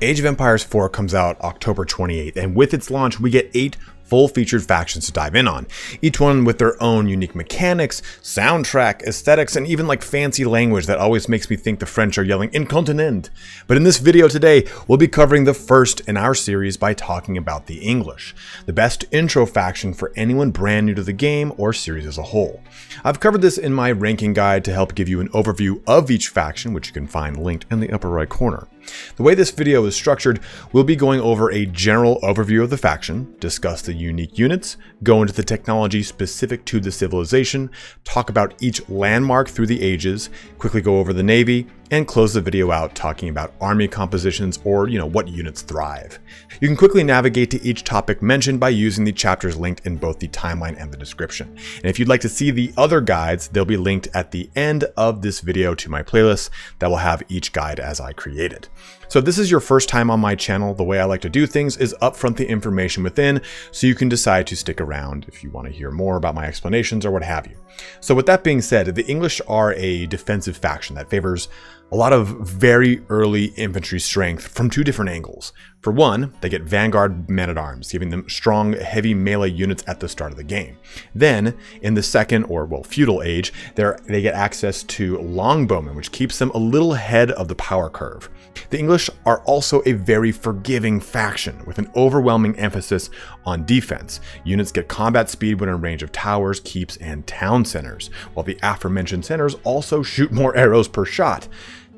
Age of Empires 4 comes out October 28th, and with its launch, we get eight full-featured factions to dive in on, each one with their own unique mechanics, soundtrack, aesthetics, and even like fancy language that always makes me think the French are yelling incontinent. But in this video today, we'll be covering the first in our series by talking about the English, the best intro faction for anyone brand new to the game or series as a whole. I've covered this in my ranking guide to help give you an overview of each faction, which you can find linked in the upper right corner. The way this video is structured, we'll be going over a general overview of the faction, discuss the unique units, go into the technology specific to the civilization, talk about each landmark through the ages, quickly go over the navy, and close the video out talking about army compositions or, you know, what units thrive. You can quickly navigate to each topic mentioned by using the chapters linked in both the timeline and the description. And if you'd like to see the other guides, they'll be linked at the end of this video to my playlist that will have each guide as I create it. So if this is your first time on my channel, the way I like to do things is upfront the information within so you can decide to stick around if you want to hear more about my explanations or what have you. So with that being said, the English are a defensive faction that favors a lot of very early infantry strength from two different angles. For one, they get Vanguard men at arms, giving them strong, heavy melee units at the start of the game. Then, in the second or, well, feudal age, they get access to longbowmen, which keeps them a little ahead of the power curve. The English are also a very forgiving faction, with an overwhelming emphasis on defense. Units get combat speed when in range of towers, keeps, and town centers, while the aforementioned centers also shoot more arrows per shot.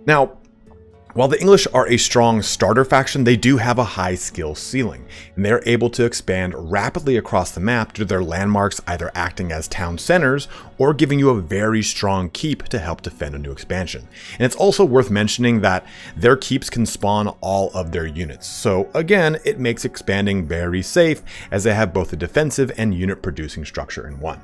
Now, while the English are a strong starter faction, they do have a high skill ceiling, and they are able to expand rapidly across the map due to their landmarks either acting as town centers or giving you a very strong keep to help defend a new expansion. And it's also worth mentioning that their keeps can spawn all of their units, so again, it makes expanding very safe as they have both a defensive and unit producing structure in one.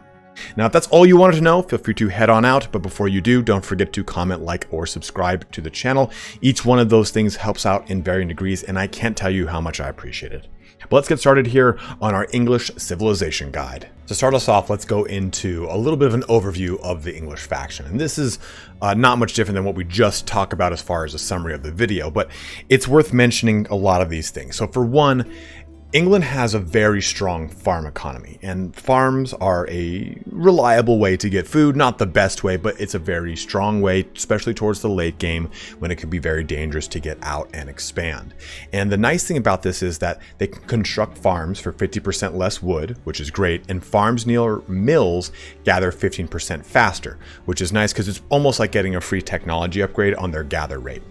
Now, if that's all you wanted to know, feel free to head on out. But before you do, don't forget to comment, like, or subscribe to the channel. Each one of those things helps out in varying degrees, and I can't tell you how much I appreciate it. But let's get started here on our English Civilization Guide. To start us off, let's go into a little bit of an overview of the English faction. And this is uh, not much different than what we just talked about as far as a summary of the video, but it's worth mentioning a lot of these things. So for one, England has a very strong farm economy, and farms are a reliable way to get food. Not the best way, but it's a very strong way, especially towards the late game when it can be very dangerous to get out and expand. And the nice thing about this is that they can construct farms for 50% less wood, which is great, and farms near mills gather 15% faster, which is nice because it's almost like getting a free technology upgrade on their gather rate.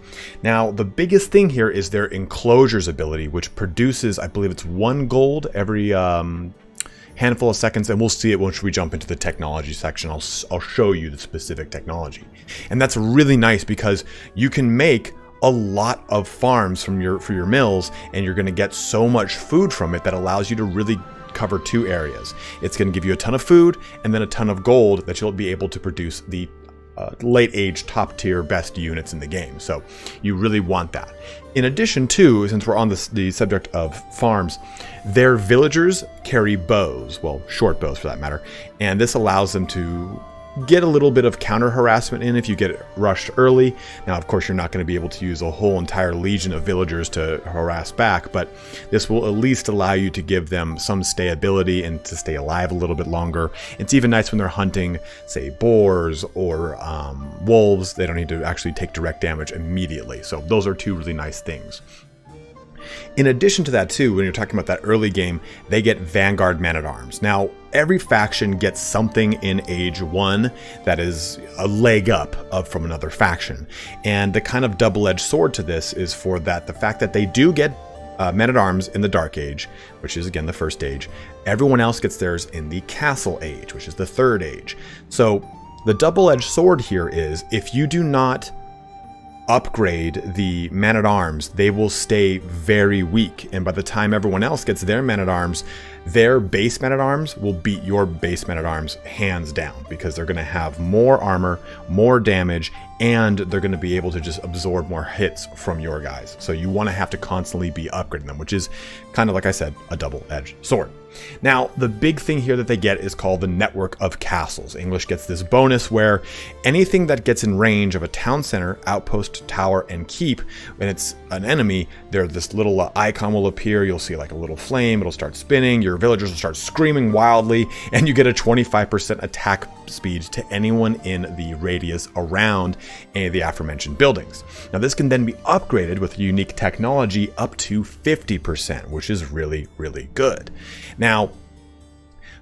Now, the biggest thing here is their enclosures ability, which produces, I believe it's one gold every um, handful of seconds, and we'll see it once we jump into the technology section. I'll, I'll show you the specific technology. And that's really nice because you can make a lot of farms from your for your mills and you're going to get so much food from it that allows you to really cover two areas. It's going to give you a ton of food and then a ton of gold that you'll be able to produce the uh, late age top tier best units in the game. So you really want that. In addition to, since we're on the subject of farms, their villagers carry bows, well, short bows for that matter, and this allows them to get a little bit of counter harassment in if you get rushed early. Now, of course, you're not going to be able to use a whole entire legion of villagers to harass back, but this will at least allow you to give them some stayability and to stay alive a little bit longer. It's even nice when they're hunting, say, boars or um, wolves. They don't need to actually take direct damage immediately. So those are two really nice things. In addition to that, too, when you're talking about that early game, they get Vanguard Man at Arms. Now, every faction gets something in Age 1 that is a leg up from another faction. And the kind of double edged sword to this is for that the fact that they do get uh, men at arms in the Dark Age, which is again the first age. Everyone else gets theirs in the Castle Age, which is the third age. So the double edged sword here is if you do not upgrade the man at arms, they will stay very weak. And by the time everyone else gets their man at arms, their base men at arms will beat your base men at arms hands down because they're going to have more armor, more damage, and they're going to be able to just absorb more hits from your guys. So you want to have to constantly be upgrading them, which is kind of like I said, a double edged sword. Now, the big thing here that they get is called the Network of Castles. English gets this bonus where anything that gets in range of a town center, outpost, tower, and keep, when it's an enemy, there this little uh, icon will appear. You'll see like a little flame, it'll start spinning. Your your villagers will start screaming wildly, and you get a 25% attack speed to anyone in the radius around any of the aforementioned buildings. Now, this can then be upgraded with unique technology up to 50%, which is really, really good. Now,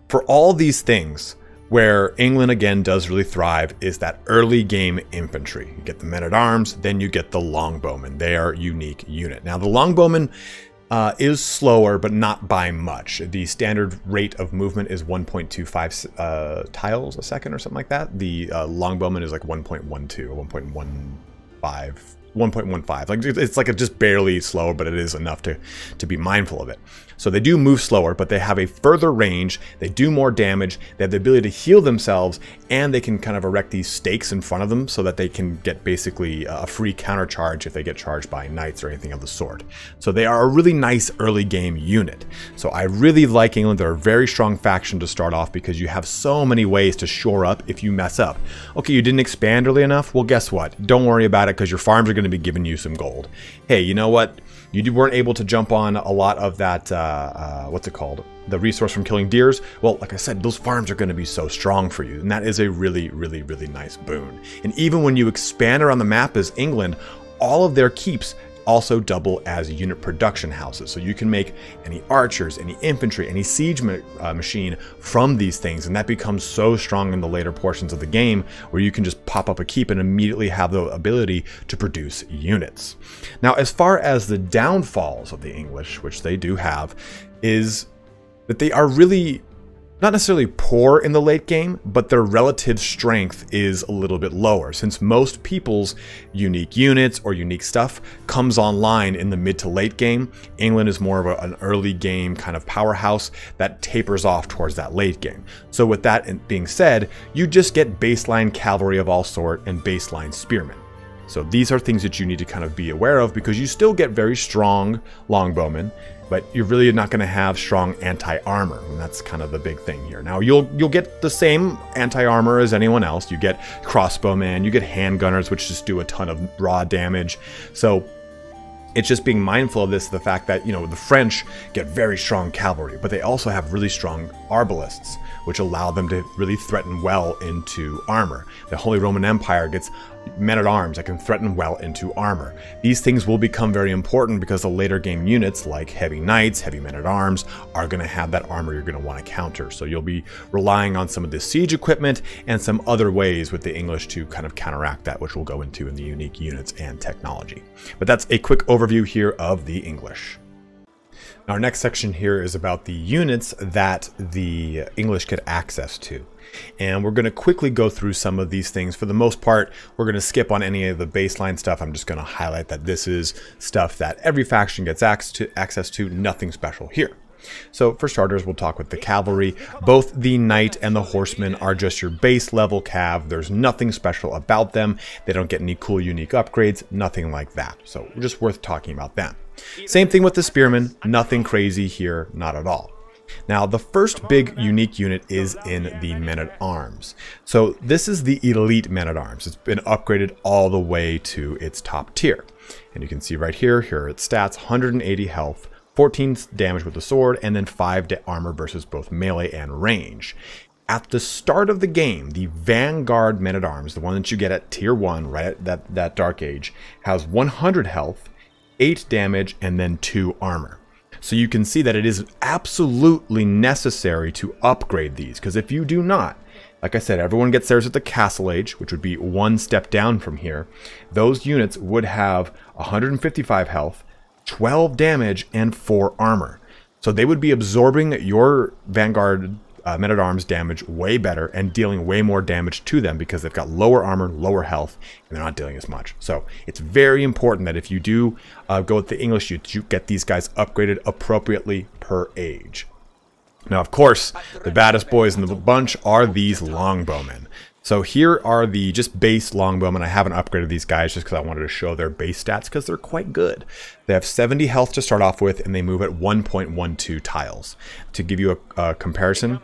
for all these things, where England again does really thrive is that early game infantry. You get the men at arms, then you get the longbowmen. They are unique unit. Now, the longbowmen uh, is slower, but not by much. The standard rate of movement is 1.25 uh, tiles a second or something like that. The uh, longbowman is like 1.12, 1.15, 1.15. Like it's like a just barely slower, but it is enough to to be mindful of it. So they do move slower, but they have a further range, they do more damage, they have the ability to heal themselves, and they can kind of erect these stakes in front of them so that they can get basically uh, a free counter charge if they get charged by knights or anything of the sort. So they are a really nice early game unit. So I really like England. They're a very strong faction to start off because you have so many ways to shore up if you mess up. Okay, you didn't expand early enough? Well, guess what? Don't worry about it because your farms are going to be giving you some gold. Hey, you know what? You weren't able to jump on a lot of that, uh, uh, what's it called? The resource from killing deers. Well, like I said, those farms are going to be so strong for you. And that is a really, really, really nice boon. And even when you expand around the map as England, all of their keeps also double as unit production houses. So you can make any archers, any infantry, any siege ma uh, machine from these things. And that becomes so strong in the later portions of the game where you can just pop up a keep and immediately have the ability to produce units. Now, as far as the downfalls of the English, which they do have, is that they are really not necessarily poor in the late game, but their relative strength is a little bit lower since most people's unique units or unique stuff comes online in the mid to late game. England is more of a, an early game kind of powerhouse that tapers off towards that late game. So with that being said, you just get baseline cavalry of all sort and baseline spearmen. So these are things that you need to kind of be aware of because you still get very strong longbowmen but you're really not going to have strong anti-armor and that's kind of the big thing here now you'll you'll get the same anti-armor as anyone else you get crossbowmen you get handgunners which just do a ton of raw damage so it's just being mindful of this the fact that you know the french get very strong cavalry but they also have really strong arbalists which allow them to really threaten well into armor the holy roman empire gets men at arms that can threaten well into armor. These things will become very important because the later game units like heavy knights, heavy men at arms are going to have that armor you're going to want to counter. So you'll be relying on some of the siege equipment and some other ways with the English to kind of counteract that, which we'll go into in the unique units and technology. But that's a quick overview here of the English. Our next section here is about the units that the English could access to. And we're going to quickly go through some of these things. For the most part, we're going to skip on any of the baseline stuff. I'm just going to highlight that this is stuff that every faction gets access to, access to nothing special here. So for starters, we'll talk with the cavalry. Both the knight and the horseman are just your base level cav. There's nothing special about them. They don't get any cool unique upgrades, nothing like that. So just worth talking about them. Same thing with the spearmen, nothing crazy here, not at all. Now, the first big unique unit is in the men-at-arms. So this is the elite men-at-arms. It's been upgraded all the way to its top tier. And you can see right here, here are its stats, 180 health, 14 damage with the sword, and then 5 armor versus both melee and range. At the start of the game, the Vanguard Men-at-Arms, the one that you get at Tier 1, right at that, that Dark Age, has 100 health, 8 damage, and then 2 armor. So you can see that it is absolutely necessary to upgrade these, because if you do not, like I said, everyone gets theirs at the Castle Age, which would be one step down from here. Those units would have 155 health, 12 damage, and 4 armor. So they would be absorbing your Vanguard uh, men at arms damage way better and dealing way more damage to them because they've got lower armor, lower health, and they're not dealing as much. So it's very important that if you do uh, go with the English, you, you get these guys upgraded appropriately per age. Now, of course, the baddest boys in the bunch are these longbowmen. So here are the just base longbowmen. I haven't upgraded these guys just because I wanted to show their base stats because they're quite good. They have 70 health to start off with and they move at 1.12 tiles. To give you a, a comparison,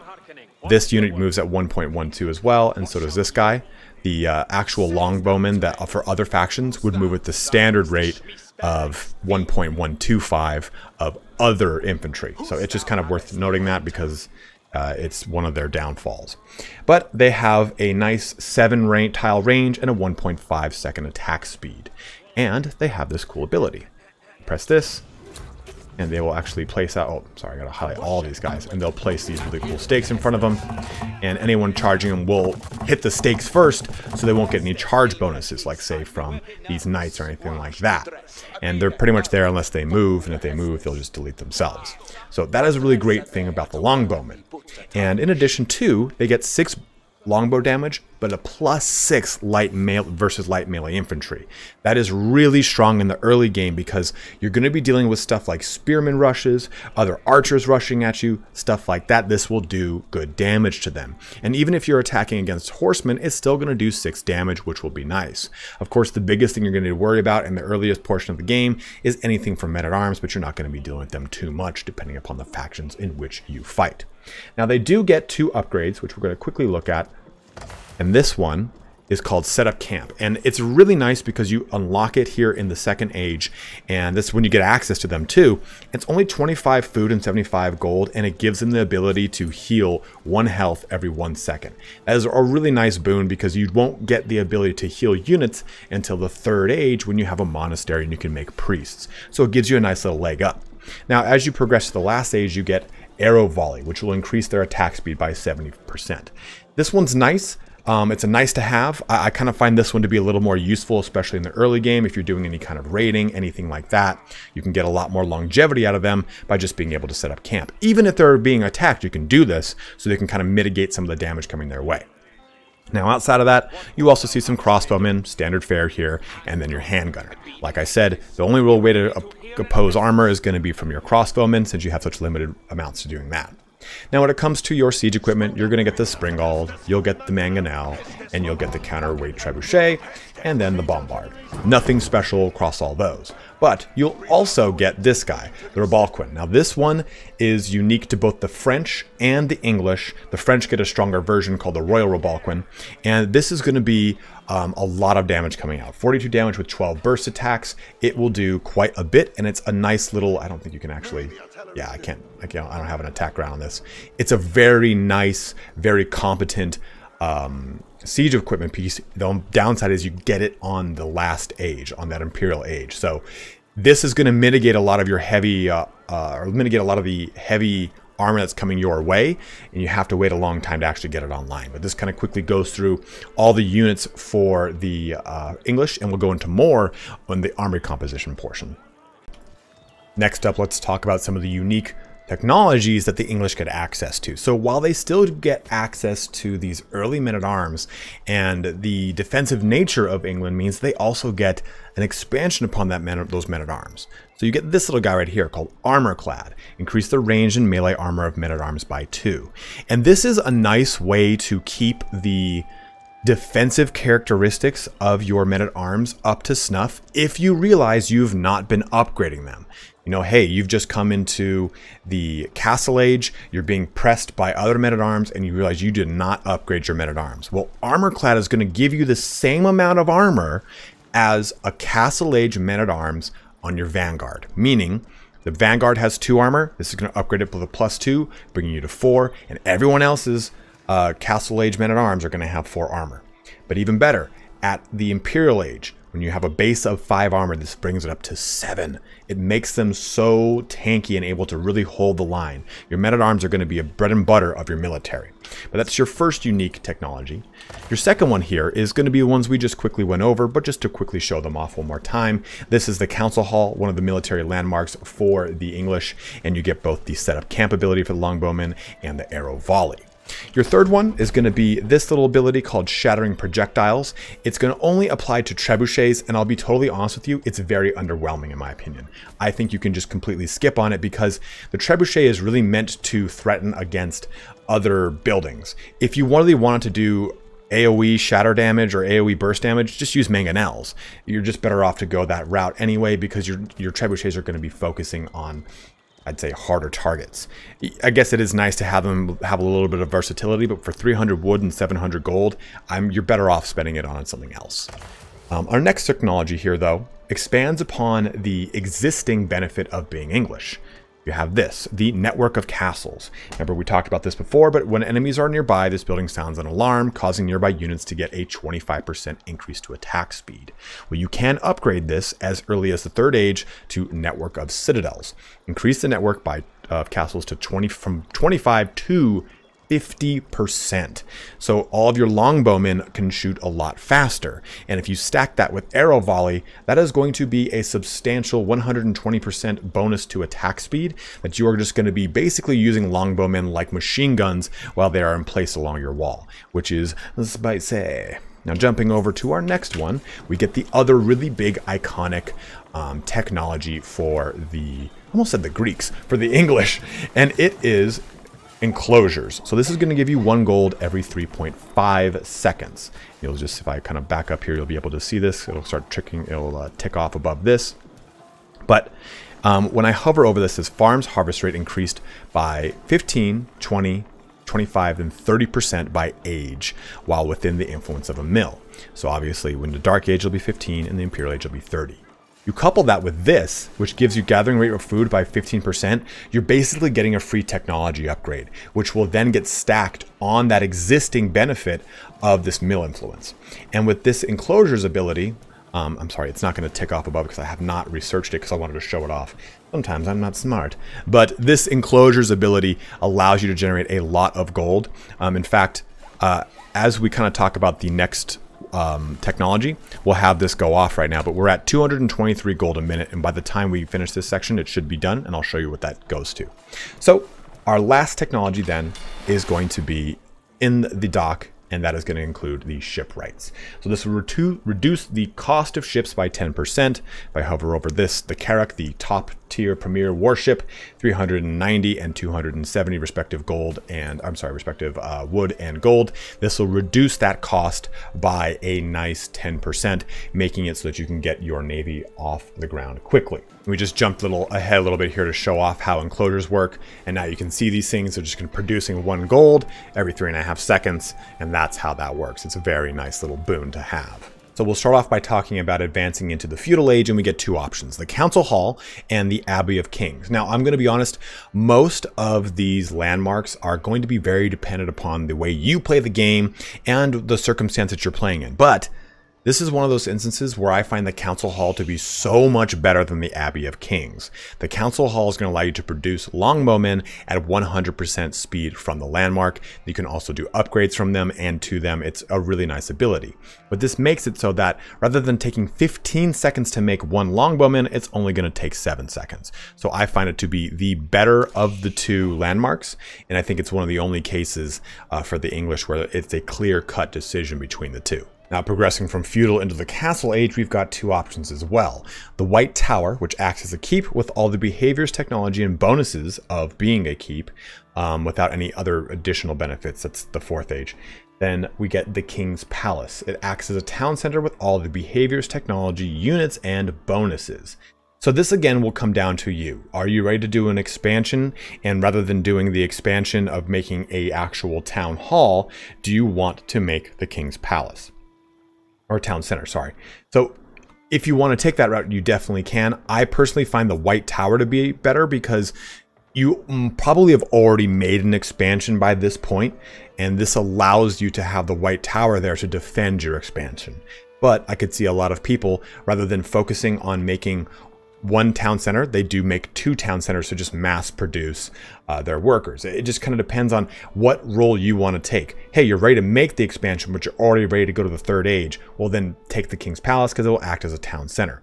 this unit moves at 1.12 as well and so does this guy. The uh, actual longbowmen that uh, for other factions would move at the standard rate of 1.125 of other infantry. So it's just kind of worth noting that because uh, it's one of their downfalls. But they have a nice 7 ra tile range and a 1.5 second attack speed. And they have this cool ability. Press this, and they will actually place out, oh, sorry, I gotta highlight all these guys, and they'll place these really cool stakes in front of them, and anyone charging them will hit the stakes first, so they won't get any charge bonuses, like say from these knights or anything like that. And they're pretty much there unless they move, and if they move, they'll just delete themselves. So that is a really great thing about the longbowmen. And in addition to, they get six longbow damage, but a plus six light mail versus light melee infantry. That is really strong in the early game because you're going to be dealing with stuff like spearmen rushes, other archers rushing at you, stuff like that. This will do good damage to them. And even if you're attacking against horsemen, it's still going to do six damage, which will be nice. Of course, the biggest thing you're going to worry about in the earliest portion of the game is anything from men at arms, but you're not going to be dealing with them too much depending upon the factions in which you fight. Now they do get two upgrades, which we're going to quickly look at. And this one is called Setup Camp. And it's really nice because you unlock it here in the second age. And this is when you get access to them too. It's only 25 food and 75 gold, and it gives them the ability to heal one health every one second. That is a really nice boon because you won't get the ability to heal units until the third age when you have a monastery and you can make priests. So it gives you a nice little leg up. Now, as you progress to the last age, you get Arrow Volley, which will increase their attack speed by 70%. This one's nice. Um, it's a nice to have. I, I kind of find this one to be a little more useful, especially in the early game. If you're doing any kind of raiding, anything like that, you can get a lot more longevity out of them by just being able to set up camp. Even if they're being attacked, you can do this so they can kind of mitigate some of the damage coming their way. Now outside of that, you also see some crossbowmen, standard fare here, and then your handgunner. Like I said, the only real way to oppose armor is going to be from your crossbowmen since you have such limited amounts to doing that. Now when it comes to your siege equipment, you're going to get the Springald, you'll get the Mangonel, and you'll get the counterweight Trebuchet, and then the Bombard. Nothing special across all those. But you'll also get this guy, the Rebalquin. Now this one is unique to both the French and the English. The French get a stronger version called the Royal Rebalquin, and this is going to be um, a lot of damage coming out. 42 damage with 12 burst attacks. It will do quite a bit, and it's a nice little. I don't think you can actually. Yeah, I can't. I can't. I don't have an attack ground on this. It's a very nice, very competent. Um, siege equipment piece, the downside is you get it on the last age, on that Imperial age. So this is going to mitigate a lot of your heavy, uh, uh, or mitigate a lot of the heavy armor that's coming your way, and you have to wait a long time to actually get it online. But this kind of quickly goes through all the units for the uh, English, and we'll go into more on the army composition portion. Next up, let's talk about some of the unique technologies that the English get access to. So while they still get access to these early men at arms and the defensive nature of England means they also get an expansion upon that men, those men at arms. So you get this little guy right here called armor clad. Increase the range and melee armor of men at arms by two. And this is a nice way to keep the defensive characteristics of your men at arms up to snuff if you realize you've not been upgrading them. You know, hey, you've just come into the castle age, you're being pressed by other men at arms, and you realize you did not upgrade your men at arms. Well, armor clad is going to give you the same amount of armor as a castle age men at arms on your vanguard, meaning the Vanguard has two armor. This is going to upgrade it with a plus two, bringing you to four. And everyone else's uh, Castle Age men at arms are going to have four armor. But even better, at the Imperial Age, when you have a base of five armor, this brings it up to seven. It makes them so tanky and able to really hold the line. Your men at arms are going to be a bread and butter of your military. But that's your first unique technology. Your second one here is going to be the ones we just quickly went over, but just to quickly show them off one more time. This is the Council Hall, one of the military landmarks for the English, and you get both the setup camp ability for the longbowmen and the arrow volley. Your third one is going to be this little ability called Shattering Projectiles. It's going to only apply to trebuchets, and I'll be totally honest with you, it's very underwhelming in my opinion. I think you can just completely skip on it because the trebuchet is really meant to threaten against other buildings. If you really wanted to do AoE shatter damage or AoE burst damage, just use mangonels. You're just better off to go that route anyway because your, your trebuchets are going to be focusing on I'd say harder targets. I guess it is nice to have them have a little bit of versatility, but for 300 wood and 700 gold, I'm, you're better off spending it on something else. Um, our next technology here, though, expands upon the existing benefit of being English. You have this, the network of castles. Remember, we talked about this before, but when enemies are nearby, this building sounds an alarm, causing nearby units to get a 25% increase to attack speed. Well, you can upgrade this as early as the Third Age to network of citadels. Increase the network by, of castles to 20 from 25 to 50%. So all of your longbowmen can shoot a lot faster. And if you stack that with arrow volley, that is going to be a substantial 120% bonus to attack speed that you are just going to be basically using longbowmen like machine guns while they are in place along your wall, which is spicy. Now jumping over to our next one, we get the other really big iconic um, technology for the almost said the Greeks, for the English, and it is enclosures. So this is going to give you one gold every 3.5 seconds. You'll just, if I kind of back up here, you'll be able to see this. It'll start ticking, it'll uh, tick off above this. But um, when I hover over this, this farm's harvest rate increased by 15, 20, 25, and 30% by age, while within the influence of a mill. So obviously when the Dark Age will be 15 and the Imperial Age will be 30. You couple that with this, which gives you gathering rate of food by 15%, you're basically getting a free technology upgrade, which will then get stacked on that existing benefit of this mill influence. And with this enclosure's ability, um, I'm sorry, it's not going to tick off above because I have not researched it because I wanted to show it off. Sometimes I'm not smart. But this enclosure's ability allows you to generate a lot of gold. Um, in fact, uh, as we kind of talk about the next um, technology will have this go off right now, but we're at 223 gold a minute. And by the time we finish this section, it should be done. And I'll show you what that goes to. So our last technology then is going to be in the dock and that is going to include the ship rights. So this will reduce the cost of ships by 10%. If I hover over this, the Carrick, the top tier premier warship, 390 and 270 respective gold and I'm sorry, respective uh, wood and gold. This will reduce that cost by a nice 10%, making it so that you can get your navy off the ground quickly. We just jumped a little ahead a little bit here to show off how enclosures work. And now you can see these things are just producing one gold every three and a half seconds. And that's how that works. It's a very nice little boon to have. So we'll start off by talking about advancing into the feudal age, and we get two options the Council Hall and the Abbey of Kings. Now, I'm going to be honest, most of these landmarks are going to be very dependent upon the way you play the game and the circumstance that you're playing in. But this is one of those instances where I find the Council Hall to be so much better than the Abbey of Kings. The Council Hall is going to allow you to produce longbowmen at 100% speed from the landmark. You can also do upgrades from them and to them. It's a really nice ability. But this makes it so that rather than taking 15 seconds to make one longbowman, it's only going to take 7 seconds. So I find it to be the better of the two landmarks, and I think it's one of the only cases uh, for the English where it's a clear-cut decision between the two. Now, progressing from feudal into the castle age, we've got two options as well. The White Tower, which acts as a keep with all the behaviors, technology, and bonuses of being a keep um, without any other additional benefits. That's the fourth age. Then we get the King's Palace. It acts as a town center with all the behaviors, technology, units, and bonuses. So this again will come down to you. Are you ready to do an expansion? And rather than doing the expansion of making a actual town hall, do you want to make the King's Palace? or town center, sorry. So if you want to take that route, you definitely can. I personally find the White Tower to be better because you mm, probably have already made an expansion by this point, and this allows you to have the White Tower there to defend your expansion. But I could see a lot of people, rather than focusing on making one town center, they do make two town centers so just mass produce uh, their workers. It just kind of depends on what role you want to take. Hey, you're ready to make the expansion, but you're already ready to go to the third age. Well, then take the King's Palace because it will act as a town center.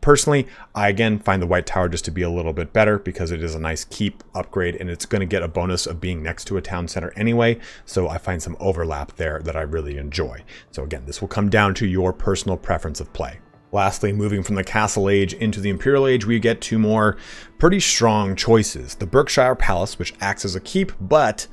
Personally, I again find the White Tower just to be a little bit better because it is a nice keep upgrade and it's going to get a bonus of being next to a town center anyway. So I find some overlap there that I really enjoy. So again, this will come down to your personal preference of play. Lastly, moving from the Castle Age into the Imperial Age, we get two more pretty strong choices. The Berkshire Palace, which acts as a keep, but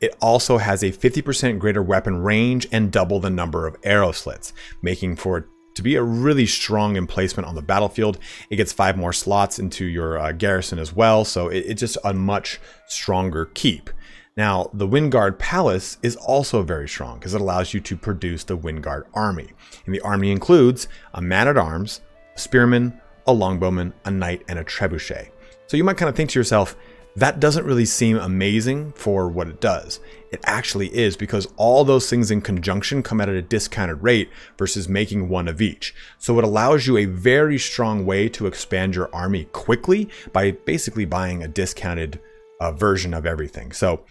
it also has a 50% greater weapon range and double the number of arrow slits, making for it to be a really strong emplacement on the battlefield. It gets five more slots into your uh, garrison as well, so it, it's just a much stronger keep. Now, the Wingard Palace is also very strong because it allows you to produce the Wingard army. And the army includes a man at arms, a spearman, a longbowman, a knight, and a trebuchet. So you might kind of think to yourself, that doesn't really seem amazing for what it does. It actually is because all those things in conjunction come at a discounted rate versus making one of each. So it allows you a very strong way to expand your army quickly by basically buying a discounted version of everything. So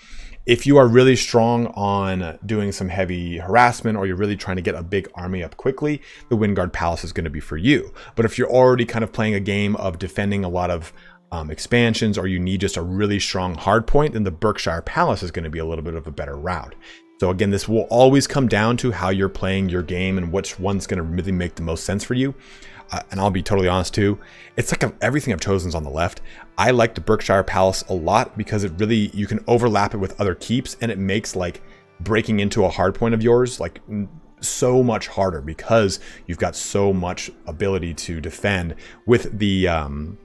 if you are really strong on doing some heavy harassment or you're really trying to get a big army up quickly, the Windguard Palace is going to be for you. But if you're already kind of playing a game of defending a lot of um, expansions or you need just a really strong hard point, then the Berkshire Palace is going to be a little bit of a better route. So again, this will always come down to how you're playing your game and which one's going to really make the most sense for you uh, and I'll be totally honest too, it's like everything I've chosen is on the left. I like the Berkshire Palace a lot because it really, you can overlap it with other keeps and it makes like breaking into a hard point of yours like so much harder because you've got so much ability to defend with the um,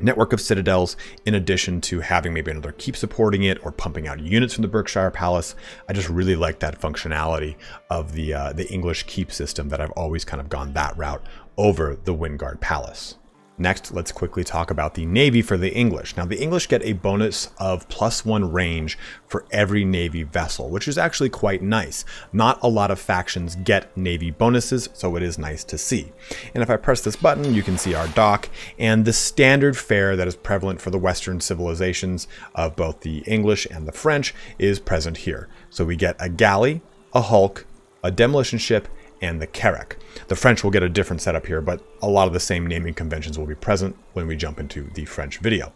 network of citadels in addition to having maybe another keep supporting it or pumping out units from the Berkshire Palace. I just really like that functionality of the uh, the English keep system that I've always kind of gone that route over the Wingard Palace. Next, let's quickly talk about the Navy for the English. Now, the English get a bonus of plus one range for every Navy vessel, which is actually quite nice. Not a lot of factions get Navy bonuses, so it is nice to see. And if I press this button, you can see our dock and the standard fare that is prevalent for the Western civilizations of both the English and the French is present here. So we get a galley, a hulk, a demolition ship, and the Carrack. The French will get a different setup here, but a lot of the same naming conventions will be present when we jump into the French video.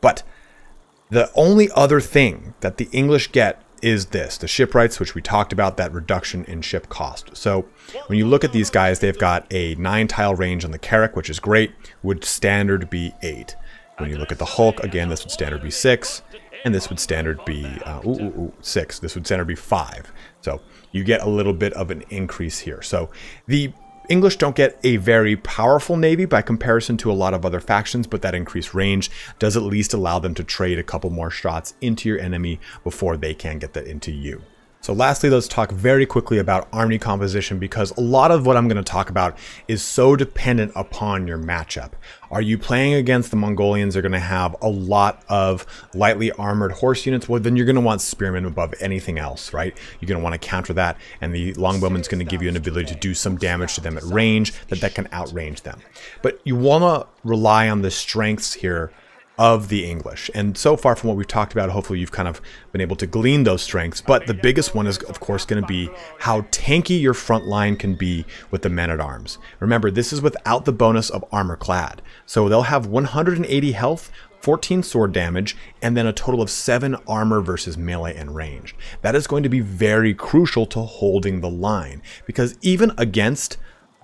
But the only other thing that the English get is this, the shipwrights, which we talked about, that reduction in ship cost. So when you look at these guys, they've got a nine tile range on the Carrack, which is great, would standard be eight. When you look at the Hulk, again, this would standard be six and this would standard be uh, ooh, ooh, ooh, six. This would standard be five. So you get a little bit of an increase here. So the English don't get a very powerful navy by comparison to a lot of other factions, but that increased range does at least allow them to trade a couple more shots into your enemy before they can get that into you. So lastly, let's talk very quickly about army composition because a lot of what I'm going to talk about is so dependent upon your matchup. Are you playing against the Mongolians? They're going to have a lot of lightly armored horse units. Well, then you're going to want spearmen above anything else, right? You're going to want to counter that, and the longbowman's going to give you an ability to do some damage to them at range that that can outrange them. But you want to rely on the strengths here of the English. And so far from what we've talked about, hopefully you've kind of been able to glean those strengths. But the biggest one is, of course, going to be how tanky your front line can be with the men at arms. Remember, this is without the bonus of armor clad. So they'll have 180 health, 14 sword damage, and then a total of 7 armor versus melee and ranged. That is going to be very crucial to holding the line, because even against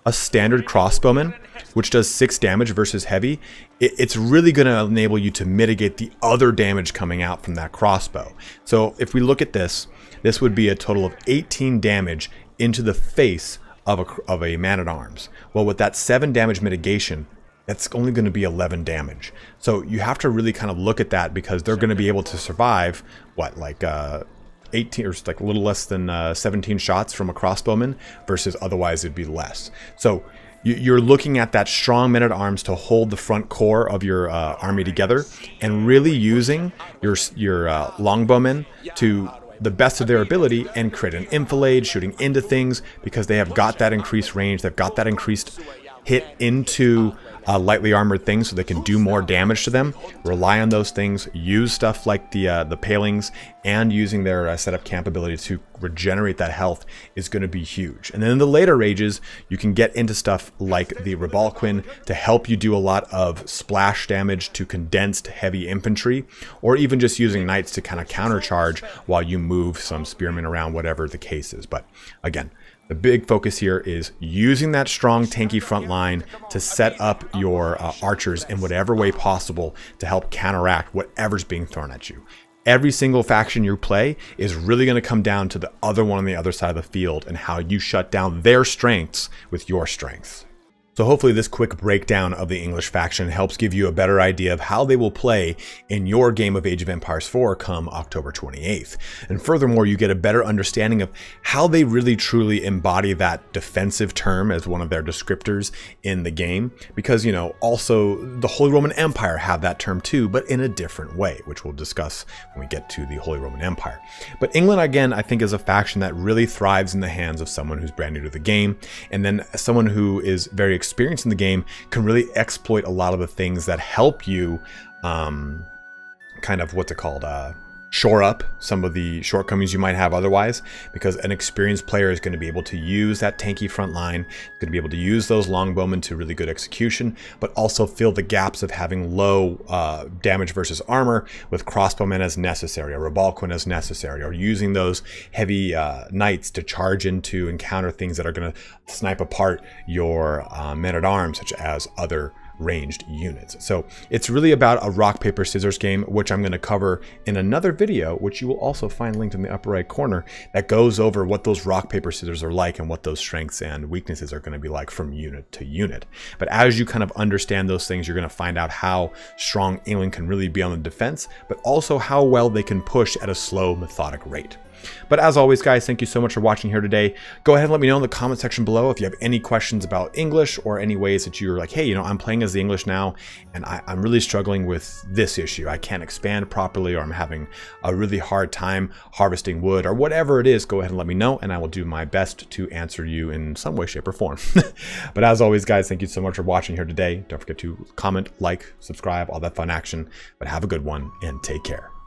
a standard crossbowman, which does 6 damage versus heavy, it, it's really going to enable you to mitigate the other damage coming out from that crossbow. So if we look at this, this would be a total of 18 damage into the face of a, of a man-at-arms. Well, with that 7 damage mitigation, that's only going to be 11 damage. So you have to really kind of look at that because they're going to be able to survive, what, like uh, 18 or like a little less than uh, 17 shots from a crossbowman versus otherwise it'd be less. So you're looking at that strong men at arms to hold the front core of your uh, army together and really using your your uh, longbowmen to the best of their ability and create an enfilade shooting into things because they have got that increased range they've got that increased hit into uh, lightly armored things so they can do more damage to them. Rely on those things. Use stuff like the uh, the palings and using their uh, setup camp ability to regenerate that health is going to be huge. And then in the later rages, you can get into stuff like the Rebalquin to help you do a lot of splash damage to condensed heavy infantry, or even just using knights to kind of countercharge while you move some spearmen around, whatever the case is. But again, the big focus here is using that strong tanky front line to set up your uh, archers in whatever way possible to help counteract whatever's being thrown at you. Every single faction you play is really going to come down to the other one on the other side of the field and how you shut down their strengths with your strengths. So hopefully this quick breakdown of the English faction helps give you a better idea of how they will play in your game of Age of Empires 4 come October 28th. And furthermore, you get a better understanding of how they really truly embody that defensive term as one of their descriptors in the game. Because, you know, also the Holy Roman Empire have that term too, but in a different way, which we'll discuss when we get to the Holy Roman Empire. But England, again, I think is a faction that really thrives in the hands of someone who's brand new to the game and then someone who is very experience in the game can really exploit a lot of the things that help you um, kind of what's it called? Uh, shore up some of the shortcomings you might have otherwise because an experienced player is going to be able to use that tanky front line, going to be able to use those longbowmen to really good execution, but also fill the gaps of having low uh, damage versus armor with crossbowmen as necessary or Rebalquin as necessary or using those heavy uh, knights to charge into encounter things that are going to snipe apart your uh, men-at-arms such as other ranged units. So it's really about a rock, paper, scissors game, which I'm going to cover in another video, which you will also find linked in the upper right corner, that goes over what those rock, paper, scissors are like and what those strengths and weaknesses are going to be like from unit to unit. But as you kind of understand those things, you're going to find out how strong England can really be on the defense, but also how well they can push at a slow, methodic rate. But as always, guys, thank you so much for watching here today. Go ahead and let me know in the comment section below if you have any questions about English or any ways that you're like, hey, you know, I'm playing as the English now and I, am really struggling with this issue. I can't expand properly or I'm having a really hard time harvesting wood or whatever it is. Go ahead and let me know and I will do my best to answer you in some way, shape, or form. but as always, guys, thank you so much for watching here today. Don't forget to comment, like, subscribe, all that fun action. But have a good one and take care.